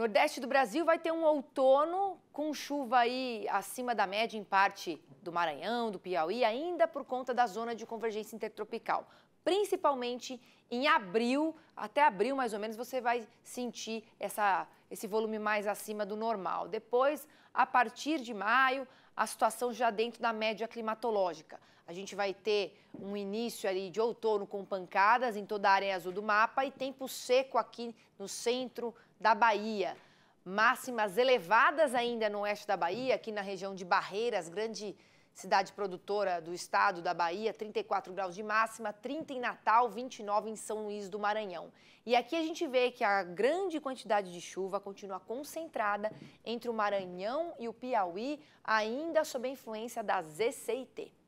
Nordeste do Brasil vai ter um outono com chuva aí acima da média em parte do Maranhão, do Piauí, ainda por conta da zona de convergência intertropical principalmente em abril, até abril mais ou menos, você vai sentir essa, esse volume mais acima do normal. Depois, a partir de maio, a situação já dentro da média climatológica. A gente vai ter um início ali de outono com pancadas em toda a área azul do mapa e tempo seco aqui no centro da Bahia. Máximas elevadas ainda no oeste da Bahia, aqui na região de Barreiras, grande cidade produtora do estado da Bahia, 34 graus de máxima, 30 em Natal, 29 em São Luís do Maranhão. E aqui a gente vê que a grande quantidade de chuva continua concentrada entre o Maranhão e o Piauí, ainda sob a influência da ZCIT.